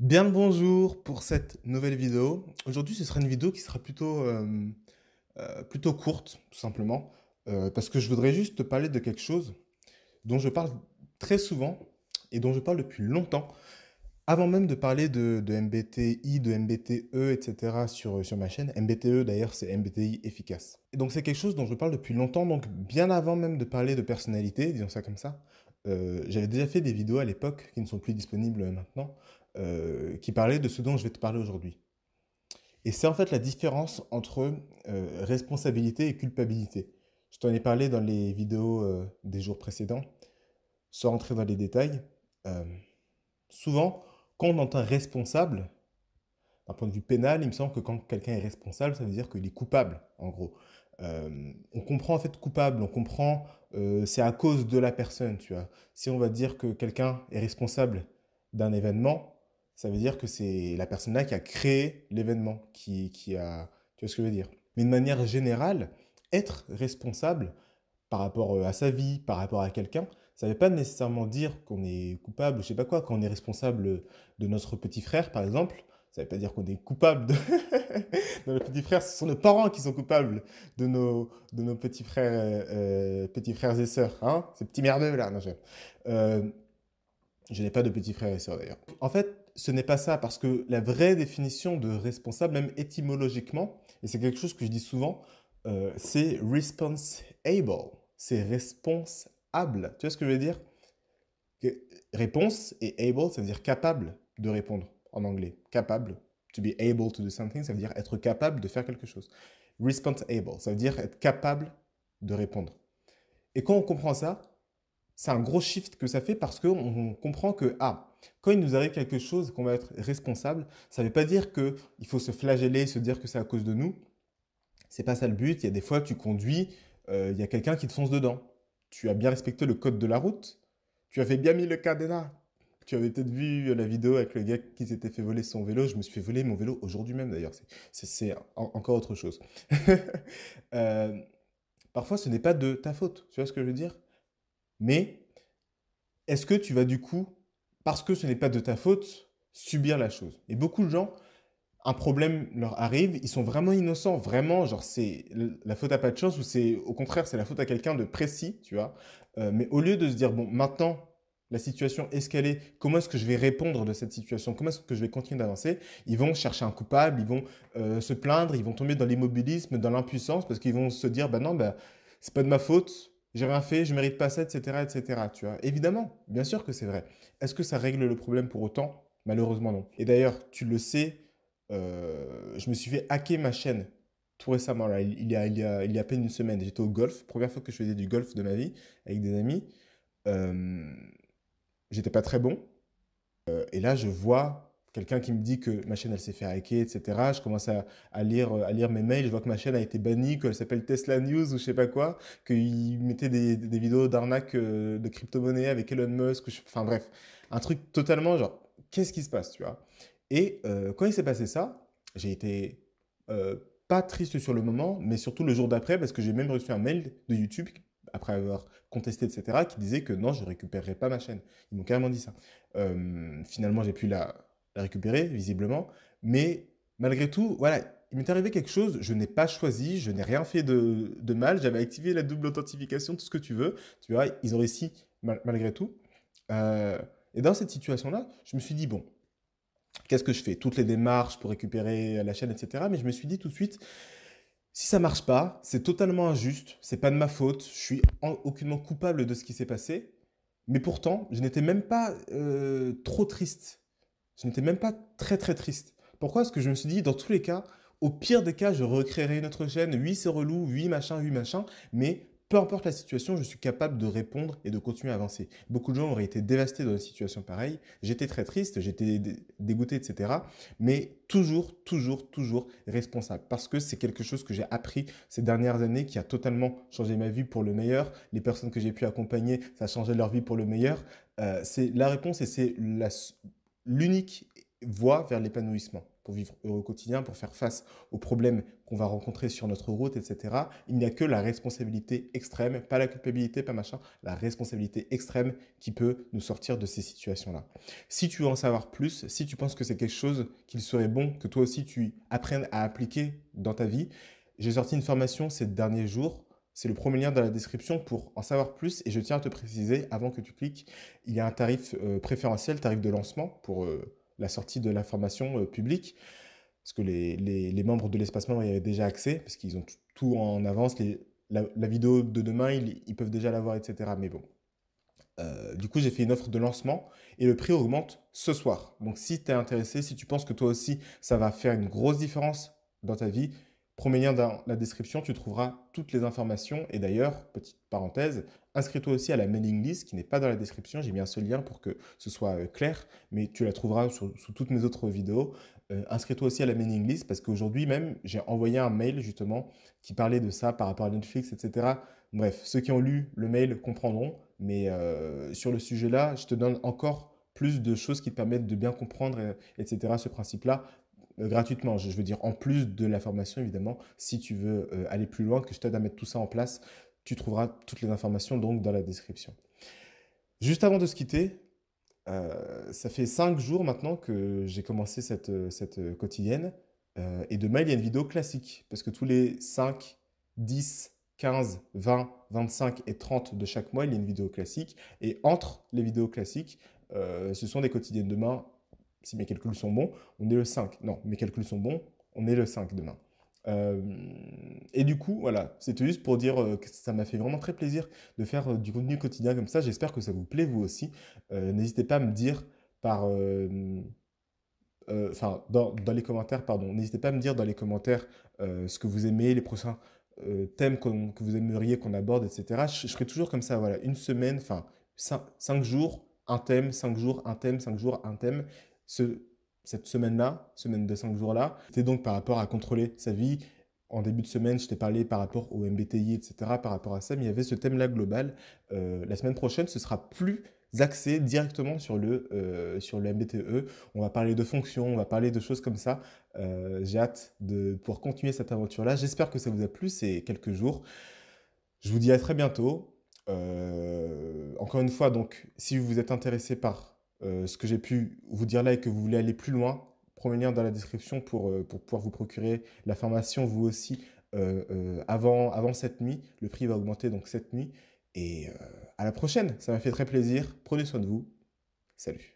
Bien bonjour pour cette nouvelle vidéo. Aujourd'hui, ce sera une vidéo qui sera plutôt, euh, euh, plutôt courte, tout simplement, euh, parce que je voudrais juste te parler de quelque chose dont je parle très souvent et dont je parle depuis longtemps. Avant même de parler de, MBTI, de MBTE, etc. sur, sur ma chaîne, MBTE d'ailleurs c'est MBTI efficace. Et donc c'est quelque chose dont je parle depuis longtemps, donc bien avant même de parler de personnalité, disons ça comme ça, euh, j'avais déjà fait des vidéos à l'époque qui ne sont plus disponibles maintenant, euh, qui parlaient de ce dont je vais te parler aujourd'hui. Et c'est en fait la différence entre euh, responsabilité et culpabilité. Je t'en ai parlé dans les vidéos des jours précédents, sans rentrer dans les détails. souvent, quand on entend responsable, d'un point de vue pénal, il me semble que quand quelqu'un est responsable, ça veut dire qu'il est coupable, en gros. Euh, on comprend en fait coupable, on comprend euh, c'est à cause de la personne, tu vois. Si on va dire que quelqu'un est responsable d'un événement, ça veut dire que c'est la personne là qui a créé l'événement, qui, qui a, tu vois ce que je veux dire. Mais de manière générale, être responsable par rapport euh, à sa vie, par rapport à quelqu'un, ça ne veut pas nécessairement dire qu'on est coupable, je ne sais pas quoi, quand on est responsable de notre petit frère, par exemple, ça ne veut pas dire qu'on est coupable. De... nos petits frères, ce sont nos parents qui sont coupables de nos, de nos petits frères, euh, petits frères et sœurs. Hein, ces petits merdeux là, non, je... Euh, je n'ai pas de petits frères et sœurs d'ailleurs. En fait, ce n'est pas ça parce que la vraie définition de responsable, même étymologiquement, et c'est quelque chose que je dis souvent, euh, c'est responsible. C'est responsable. Tu vois ce que je veux dire que Réponse et able, ça veut dire capable de répondre en anglais. Capable. To be able to do something, ça veut dire être capable de faire quelque chose. Responsible, ça veut dire être capable de répondre. Et quand on comprend ça, c'est un gros shift que ça fait parce qu'on comprend que, ah, quand il nous arrive quelque chose qu'on va être responsable, ça ne veut pas dire qu'il faut se flageller, se dire que c'est à cause de nous. C'est pas ça le but. Il y a des fois, tu conduis, euh, il y a quelqu'un qui te fonce dedans. Tu as bien respecté le code de la route. Tu avais bien mis le cadenas. Tu avais peut-être vu la vidéo avec le gars qui s'était fait voler son vélo. Je me suis fait voler mon vélo aujourd'hui même d'ailleurs. C'est encore autre chose. Euh, parfois, ce n'est pas de ta faute. Tu vois ce que je veux dire Mais est-ce que tu vas du coup, parce que ce n'est pas de ta faute, subir la chose Et beaucoup de gens, un problème leur arrive, ils sont vraiment innocents, vraiment, genre c'est la faute à pas de chance ou c'est au contraire c'est la faute à quelqu'un de précis, tu vois. Euh, mais au lieu de se dire bon maintenant la situation escalée, comment est-ce que je vais répondre de cette situation, comment est-ce que je vais continuer d'avancer, ils vont chercher un coupable, ils vont euh, se plaindre, ils vont tomber dans l'immobilisme, dans l'impuissance, parce qu'ils vont se dire, ben non, ben c'est pas de ma faute, j'ai rien fait, je mérite pas ça, etc., etc. Tu vois. Évidemment, bien sûr que c'est vrai. Est-ce que ça règle le problème pour autant Malheureusement non. Et d'ailleurs, tu le sais, euh, je me suis fait hacker ma chaîne tout récemment, là, il, y a, il, y a, il y a à peine une semaine. J'étais au golf, première fois que je faisais du golf de ma vie avec des amis. Euh, j'étais pas très bon. Euh, et là, je vois quelqu'un qui me dit que ma chaîne, elle s'est fait hacker, etc. Je commence à, lire, à lire mes mails, je vois que ma chaîne a été bannie, qu'elle s'appelle Tesla News ou je sais pas quoi, qu'ils mettaient des, vidéos d'arnaque euh, de crypto-monnaie avec Elon Musk, enfin bref, un truc totalement genre, qu'est-ce qui se passe, tu vois Et euh, quand il s'est passé ça, j'ai été pas triste sur le moment, mais surtout le jour d'après, parce que j'ai même reçu un mail de YouTube après avoir contesté, etc., qui disait que non, je récupérerai pas ma chaîne. Ils m'ont carrément dit ça. Euh, finalement, j'ai pu la, récupérer, visiblement. Mais malgré tout, voilà, il m'est arrivé quelque chose, je n'ai pas choisi, je n'ai rien fait de, mal, j'avais activé la double authentification, tout ce que tu veux. Tu vois, ils ont réussi malgré tout. Euh, et dans cette situation-là, je me suis dit, bon, qu'est-ce que je fais Toutes les démarches pour récupérer la chaîne, etc. Mais je me suis dit tout de suite, si ça marche pas, c'est totalement injuste, c'est pas de ma faute, je suis aucunement coupable de ce qui s'est passé, mais pourtant, je n'étais même pas euh, trop triste. Je n'étais même pas très très triste. Pourquoi Parce que je me suis dit, dans tous les cas, au pire des cas, je recréerai autre chaîne. Oui, c'est relou, oui, machin, oui, machin, mais peu importe la situation, je suis capable de répondre et de continuer à avancer. Beaucoup de gens auraient été dévastés dans une situation pareille. J'étais très triste, j'étais dégoûté, etc. Mais toujours, toujours, toujours responsable. Parce que c'est quelque chose que j'ai appris ces dernières années qui a totalement changé ma vie pour le meilleur. Les personnes que j'ai pu accompagner, ça a changé leur vie pour le meilleur. Euh, c'est la réponse et c'est l'unique voie vers l'épanouissement pour vivre heureux au quotidien, pour faire face aux problèmes qu'on va rencontrer sur notre route, etc. Il n'y a que la responsabilité extrême, pas la culpabilité, pas machin, la responsabilité extrême qui peut nous sortir de ces situations-là. Si tu veux en savoir plus, si tu penses que c'est quelque chose qu'il serait bon que toi aussi tu apprennes à appliquer dans ta vie, j'ai sorti une formation ces derniers jours. C'est le premier lien dans la description pour en savoir plus. Et je tiens à te préciser, avant que tu cliques, il y a un tarif euh, préférentiel, tarif de lancement pour... Euh, la sortie de l'information euh, publique, parce que les, membres de lespace l'espacement y avaient déjà accès, parce qu'ils ont tout en avance, les, la, vidéo de demain, ils, peuvent déjà l'avoir, etc. Mais bon. Euh, du coup, j'ai fait une offre de lancement et le prix augmente ce soir. Donc, si tu es intéressé, si tu penses que toi aussi, ça va faire une grosse différence dans ta vie, Premier lien dans la description, tu trouveras toutes les informations. Et d'ailleurs, petite parenthèse, inscris-toi aussi à la mailing list qui n'est pas dans la description. J'ai mis un seul lien pour que ce soit euh, clair, mais tu la trouveras sous toutes mes autres vidéos. Euh, inscris-toi aussi à la mailing list parce qu'aujourd'hui même, j'ai envoyé un mail justement qui parlait de ça par rapport à Netflix, etc. Bref, ceux qui ont lu le mail comprendront, mais euh, sur le sujet-là, je te donne encore plus de choses qui te permettent de bien comprendre, etc., ce principe-là. Euh, gratuitement. Je, veux dire, en plus de la formation, évidemment, si tu veux euh, aller plus loin, que je t'aide à mettre tout ça en place, tu trouveras toutes les informations donc dans la description. Juste avant de se quitter, euh, ça fait cinq jours maintenant que j'ai commencé cette, cette quotidienne. et demain, il y a une vidéo classique, parce que tous les 5, 10, 15, 20, 25 et 30 de chaque mois, il y a une vidéo classique. Et entre les vidéos classiques, ce sont des quotidiennes demain si mes calculs sont bons, on est le 5. Non, mes calculs sont bons, on est le 5 demain. Euh, et du coup, voilà, c'était juste pour dire euh, que ça m'a fait vraiment très plaisir de faire euh, du contenu quotidien comme ça. J'espère que ça vous plaît vous aussi. n'hésitez pas à me dire par... Enfin, dans, les commentaires, pardon. N'hésitez pas à me dire dans les commentaires ce que vous aimez, les prochains thèmes que vous aimeriez qu'on aborde, etc. Je, serai toujours comme ça, voilà, une semaine, enfin, cinq jours, un thème, cinq jours, un thème, cinq jours, un thème ce, cette semaine-là, semaine de 5 jours-là. C'était donc par rapport à contrôler sa vie. En début de semaine, je t'ai parlé par rapport au MBTI, etc., par rapport à ça, mais il y avait ce thème-là global. Euh, la semaine prochaine, ce sera plus axé directement sur le, euh, sur le MBTE. On va parler de fonctions, on va parler de choses comme ça. Euh, j'ai hâte de pouvoir continuer cette aventure-là. J'espère que ça vous a plu ces quelques jours. Je vous dis à très bientôt. encore une fois, donc, si vous êtes intéressé par euh, ce que j'ai pu vous dire là et que vous voulez aller plus loin, le lien dans la description pour, euh, pour pouvoir vous procurer la formation vous aussi euh, avant, avant cette nuit. Le prix va augmenter donc cette nuit. Et à la prochaine, ça m'a fait très plaisir. Prenez soin de vous. Salut.